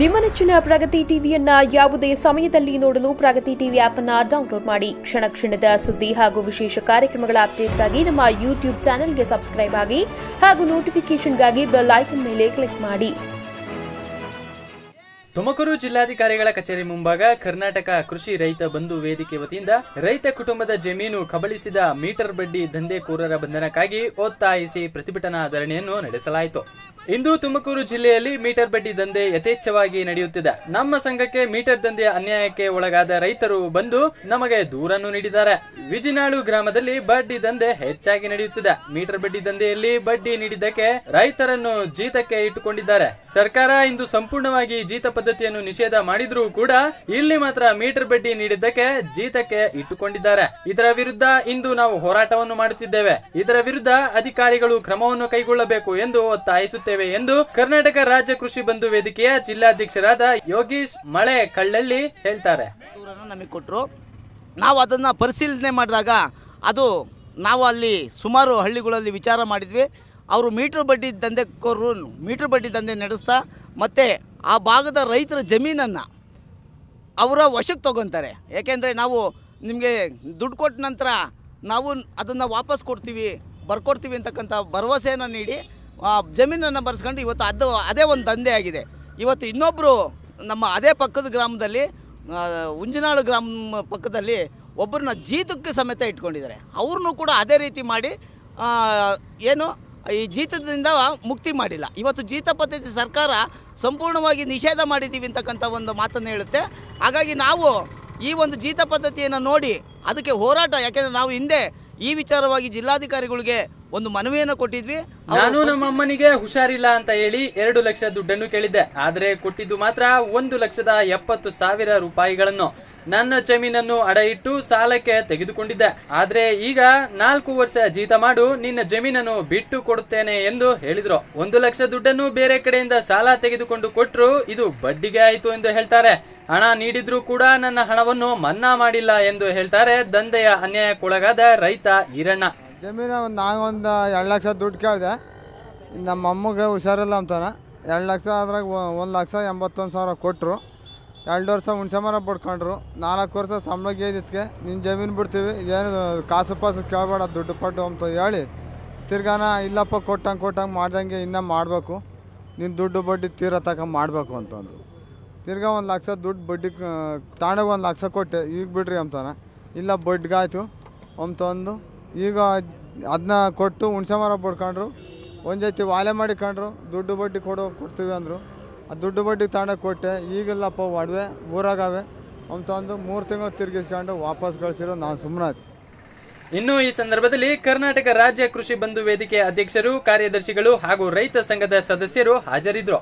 ನಿಮ್ಮ ನೆಚ್ಚಿನ ಪ್ರಗತಿ ಟಿವಿಯನ್ನ ಯಾವುದೇ ಸಮಯದಲ್ಲಿ ನೋಡಲು ಪ್ರಗತಿ ಟಿವಿ ಆಪ್ ಅನ್ನ ಡೌನ್ಲೋಡ್ ಮಾಡಿ ಕ್ಷಣ ಕ್ಷಣದ ಸುದ್ದಿ ಹಾಗೂ ವಿಶೇಷ ಕಾರ್ಯಕ್ರಮಗಳ ಅಪ್ಡೇಟ್ಗಾಗಿ ನಮ್ಮ ಯೂಟ್ಯೂಬ್ ಚಾನೆಲ್ಗೆ ಸಬ್ಸ್ಕ್ರೈಬ್ ಆಗಿ ಹಾಗೂ ನೋಟಿಫಿಕೇಷನ್ಗಾಗಿ ಬೆಲ್ ಐಕನ್ ಮೇಲೆ ಕ್ಲಿಕ್ ಮಾಡಿ ತುಮಕೂರು ಜಿಲ್ಲಾಧಿಕಾರಿಗಳ ಕಚೇರಿ ಮುಂಭಾಗ ಕರ್ನಾಟಕ ಕೃಷಿ ರೈತ ಬಂಧು ವೇದಿಕೆ ವತಿಯಿಂದ ರೈತ ಕುಟುಂಬದ ಜಮೀನು ಕಬಳಿಸಿದ ಮೀಟರ್ ಬಡ್ಡಿ ದಂಧೆಕೋರರ ಬಂಧನಕ್ಕಾಗಿ ಒತ್ತಾಯಿಸಿ ಪ್ರತಿಭಟನಾ ಧರಣಿಯನ್ನು ನಡೆಸಲಾಯಿತು ಇಂದು ತುಮಕೂರು ಜಿಲ್ಲೆಯಲ್ಲಿ ಮೀಟರ್ ಬಡ್ಡಿ ದಂಧೆ ಯಥೇಚ್ಛವಾಗಿ ನಡೆಯುತ್ತಿದೆ ನಮ್ಮ ಸಂಘಕ್ಕೆ ಮೀಟರ್ ದಂಧೆಯ ಅನ್ಯಾಯಕ್ಕೆ ಒಳಗಾದ ರೈತರು ಬಂದು ನಮಗೆ ದೂರನ್ನು ನೀಡಿದ್ದಾರೆ ವಿಜಿನಾಳು ಗ್ರಾಮದಲ್ಲಿ ಬಡ್ಡಿ ದಂಧೆ ಹೆಚ್ಚಾಗಿ ನಡೆಯುತ್ತಿದೆ ಮೀಟರ್ ಬಡ್ಡಿ ದಂಧೆಯಲ್ಲಿ ಬಡ್ಡಿ ನೀಡಿದ್ದಕ್ಕೆ ರೈತರನ್ನು ಜೀತಕ್ಕೆ ಇಟ್ಟುಕೊಂಡಿದ್ದಾರೆ ಸರ್ಕಾರ ಇಂದು ಸಂಪೂರ್ಣವಾಗಿ ಜೀತ ಪದ್ಧತಿಯನ್ನು ನಿಷೇಧ ಮಾಡಿದ್ರೂ ಕೂಡ ಇಲ್ಲಿ ಮಾತ್ರ ಮೀಟರ್ ಬಡ್ಡಿ ನೀಡಿದ್ದಕ್ಕೆ ಜೀತಕ್ಕೆ ಇಟ್ಟುಕೊಂಡಿದ್ದಾರೆ ಇದರ ವಿರುದ್ಧ ಇಂದು ನಾವು ಹೋರಾಟವನ್ನು ಮಾಡುತ್ತಿದ್ದೇವೆ ಇದರ ವಿರುದ್ಧ ಅಧಿಕಾರಿಗಳು ಕ್ರಮವನ್ನು ಕೈಗೊಳ್ಳಬೇಕು ಎಂದು ಒತ್ತಾಯಿಸುತ್ತೇವೆ ಎಂದು ಕರ್ನಾಟಕ ರಾಜ್ಯ ಕೃಷಿ ಬಂಧು ವೇದಿಕೆಯ ಜಿಲ್ಲಾಧ್ಯಕ್ಷರಾದ ಯೋಗೀಶ್ ಮಳೆ ಕಳ್ಳಳ್ಳಿ ಹೇಳ್ತಾರೆ ನಮಗೆ ಕೊಟ್ಟರು ನಾವು ಅದನ್ನು ಪರಿಶೀಲನೆ ಮಾಡಿದಾಗ ಅದು ನಾವು ಅಲ್ಲಿ ಸುಮಾರು ಹಳ್ಳಿಗಳಲ್ಲಿ ವಿಚಾರ ಮಾಡಿದ್ವಿ ಅವರು ಮೀಟ್ರ್ ಬಡ್ಡಿ ದಂಧೆಕೋರು ಮೀಟ್ರ್ ಬಡ್ಡಿ ದಂಧೆ ನಡೆಸ್ತಾ ಮತ್ತು ಆ ಭಾಗದ ರೈತರ ಜಮೀನನ್ನು ಅವರ ವಶಕ್ಕೆ ತೊಗೊತಾರೆ ಯಾಕೆಂದರೆ ನಾವು ನಿಮಗೆ ದುಡ್ಡು ಕೊಟ್ಟ ನಂತರ ನಾವು ಅದನ್ನು ವಾಪಸ್ ಕೊಡ್ತೀವಿ ಬರ್ಕೊಡ್ತೀವಿ ಅಂತಕ್ಕಂಥ ಭರವಸೆಯನ್ನು ನೀಡಿ ಜಮೀನನ್ನು ಬರೆಸ್ಕೊಂಡು ಇವತ್ತು ಅದು ಅದೇ ಒಂದು ದಂಧೆ ಆಗಿದೆ ಇವತ್ತು ಇನ್ನೊಬ್ಬರು ನಮ್ಮ ಅದೇ ಪಕ್ಕದ ಗ್ರಾಮದಲ್ಲಿ ಉಂಜನಾಳು ಗ್ರಾಮ ಪಕ್ಕದಲ್ಲಿ ಒಬ್ಬರನ್ನ ಜೀತಕ್ಕೆ ಸಮೇತ ಇಟ್ಕೊಂಡಿದ್ದಾರೆ ಅವ್ರನ್ನೂ ಕೂಡ ಅದೇ ರೀತಿ ಮಾಡಿ ಏನು ಈ ಜೀತದಿಂದ ಮುಕ್ತಿ ಮಾಡಿಲ್ಲ ಇವತ್ತು ಜೀತ ಪದ್ಧತಿ ಸರ್ಕಾರ ಸಂಪೂರ್ಣವಾಗಿ ನಿಷೇಧ ಮಾಡಿದ್ದೀವಿ ಅಂತಕ್ಕಂಥ ಒಂದು ಮಾತನ್ನು ಹೇಳುತ್ತೆ ಹಾಗಾಗಿ ನಾವು ಈ ಒಂದು ಜೀತ ಪದ್ಧತಿಯನ್ನು ನೋಡಿ ಅದಕ್ಕೆ ಹೋರಾಟ ಯಾಕೆಂದರೆ ನಾವು ಹಿಂದೆ ಈ ವಿಚಾರವಾಗಿ ಜಿಲ್ಲಾಧಿಕಾರಿಗಳಿಗೆ ಒಂದು ಮನವಿಯನ್ನು ಕೊಟ್ಟಿದ್ವಿ ನಾನು ನಮ್ಮ ಅಮ್ಮನಿಗೆ ಹುಷಾರಿಲ್ಲ ಅಂತ ಹೇಳಿ ಎರಡು ಲಕ್ಷ ದುಡ್ಡನ್ನು ಕೇಳಿದ್ದೆ ಆದ್ರೆ ಕೊಟ್ಟಿದ್ದು ಮಾತ್ರ ಒಂದು ಲಕ್ಷದ ಎಪ್ಪತ್ತು ಸಾವಿರ ರೂಪಾಯಿಗಳನ್ನು ನನ್ನ ಜಮೀನನ್ನು ಅಡ ಇಟ್ಟು ಸಾಲಕ್ಕೆ ತೆಗೆದುಕೊಂಡಿದ್ದೆ ಆದ್ರೆ ಈಗ ನಾಲ್ಕು ವರ್ಷ ಜೀತ ಮಾಡು ನಿನ್ನ ಜಮೀನನ್ನು ಬಿಟ್ಟು ಕೊಡುತ್ತೇನೆ ಎಂದು ಹೇಳಿದ್ರು ಒಂದು ಲಕ್ಷ ದುಡ್ಡನ್ನು ಬೇರೆ ಕಡೆಯಿಂದ ಸಾಲ ತೆಗೆದುಕೊಂಡು ಕೊಟ್ರು ಇದು ಬಡ್ಡಿಗೆ ಆಯಿತು ಎಂದು ಹೇಳ್ತಾರೆ ಹಣ ನೀಡಿದ್ರೂ ಕೂಡ ನನ್ನ ಹಣವನ್ನು ಮನ್ನಾ ಮಾಡಿಲ್ಲ ಎಂದು ಹೇಳ್ತಾರೆ ದಂಧೆಯ ಅನ್ಯಾಯಕ್ಕೊಳಗಾದ ರೈತ ಈರಣ್ಣ ಜಮೀನು ಒಂದು ನಾನು ಒಂದು ಎರಡು ಲಕ್ಷ ದುಡ್ಡು ಕೇಳಿದೆ ನಮ್ಮ ಅಮ್ಮಗೆ ಹುಷಾರಿಲ್ಲ ಅಂತಾನೆ ಎರಡು ಲಕ್ಷ ಅದ್ರಾಗ ಒಂದು ಲಕ್ಷ ಎಂಬತ್ತೊಂದು ಸಾವಿರ ಕೊಟ್ಟರು ಎರಡು ವರ್ಷ ಹುಣ್ಸೆ ಮರ ಬಿಡ್ಕೊಂಡ್ರು ನಾಲ್ಕು ವರ್ಷ ಸಂಬಳ ಇದಕ್ಕೆ ನಿನ್ನ ಜಮೀನು ಬಿಡ್ತೀವಿ ಏನು ಕಾಸು ಪಾಸು ಕೇಳಬೇಡ ದುಡ್ಡು ಪಟ್ಟು ಅಂತ ಹೇಳಿ ತಿರ್ಗಾನ ಇಲ್ಲಪ್ಪ ಕೊಟ್ಟಂಗೆ ಕೊಟ್ಟಂಗೆ ಮಾಡ್ದಂಗೆ ಇನ್ನೂ ಮಾಡಬೇಕು ನಿನ್ನ ದುಡ್ಡು ಬಡ್ಡಿ ತೀರ ತಕ ಮಾಡಬೇಕು ಅಂತಂದು ತಿರ್ಗಾ ಒಂದು ಲಕ್ಷ ದುಡ್ಡು ಬಡ್ಡಿ ತಾಣಗೆ ಒಂದು ಲಕ್ಷ ಕೊಟ್ಟೆ ಈಗ ಬಿಡ್ರಿ ಅಂತಾನೆ ಇಲ್ಲ ಬಡ್ಡಿಗಾಯ್ತು ಅಂತಂದು ಈಗ ಅದನ್ನ ಕೊಟ್ಟು ಹುಣಸೆ ಮರ ಬಡ್ಕೊಂಡ್ರು ಒಂದು ಜೊತೆ ವಾಲೆ ಮಾಡಿಕೊಂಡ್ರು ದುಡ್ಡು ಬಡ್ಡಿ ಕೊಡೋ ಕೊಡ್ತೀವಿ ಅಂದರು ಆ ದುಡ್ಡು ಬಡ್ಡಿ ತಾಣ ಕೊಟ್ಟೆ ಈಗಿಲ್ಲಪ್ಪ ಒಡವೆ ಊರಾಗವೆ ಅವ್ನು ತಂದು ಮೂರು ತಿಂಗಳು ತಿರುಗಿಸ್ಕೊಂಡು ವಾಪಸ್ ಕಳಿಸಿರೋ ನಾನು ಸುಮ್ಮನಾಯ್ತು ಇನ್ನು ಈ ಸಂದರ್ಭದಲ್ಲಿ ಕರ್ನಾಟಕ ರಾಜ್ಯ ಕೃಷಿ ಬಂಧು ವೇದಿಕೆ ಅಧ್ಯಕ್ಷರು ಕಾರ್ಯದರ್ಶಿಗಳು ಹಾಗೂ ರೈತ ಸಂಘದ ಸದಸ್ಯರು ಹಾಜರಿದ್ರು